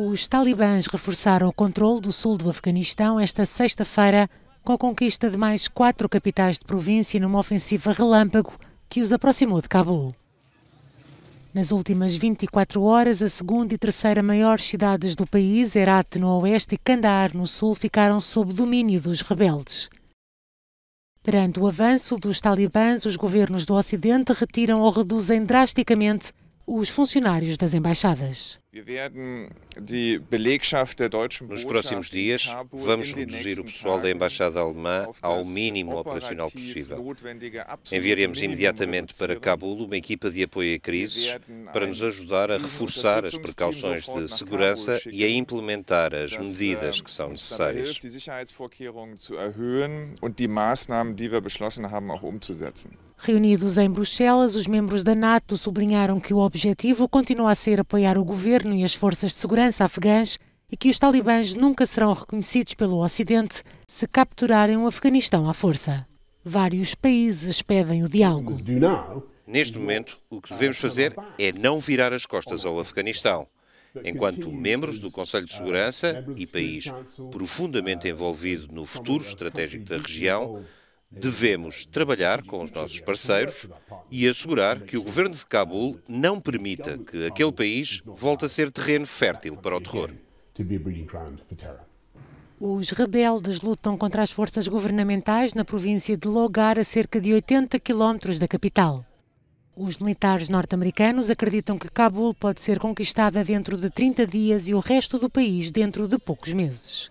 Os talibãs reforçaram o controle do sul do Afeganistão esta sexta-feira, com a conquista de mais quatro capitais de província numa ofensiva relâmpago que os aproximou de Cabul. Nas últimas 24 horas, a segunda e terceira maior cidades do país, Herat no oeste e Kandahar no sul, ficaram sob domínio dos rebeldes. Perante o avanço dos talibãs, os governos do Ocidente retiram ou reduzem drasticamente os funcionários das embaixadas. Nos próximos dias, vamos reduzir o pessoal da Embaixada Alemã ao mínimo operacional possível. Enviaremos imediatamente para Cabul uma equipa de apoio a crises para nos ajudar a reforçar as precauções de segurança e a implementar as medidas ähm, que são necessárias. Reunidos em Bruxelas, os membros da NATO sublinharam que o objetivo continua a ser apoiar o governo e as forças de segurança afegãs e que os talibãs nunca serão reconhecidos pelo Ocidente se capturarem o Afeganistão à força. Vários países pedem o diálogo. Neste momento, o que devemos fazer é não virar as costas ao Afeganistão. Enquanto membros do Conselho de Segurança e país profundamente envolvido no futuro estratégico da região, Devemos trabalhar com os nossos parceiros e assegurar que o governo de Cabul não permita que aquele país volte a ser terreno fértil para o terror. Os rebeldes lutam contra as forças governamentais na província de Logar, a cerca de 80 quilómetros da capital. Os militares norte-americanos acreditam que Cabul pode ser conquistada dentro de 30 dias e o resto do país dentro de poucos meses.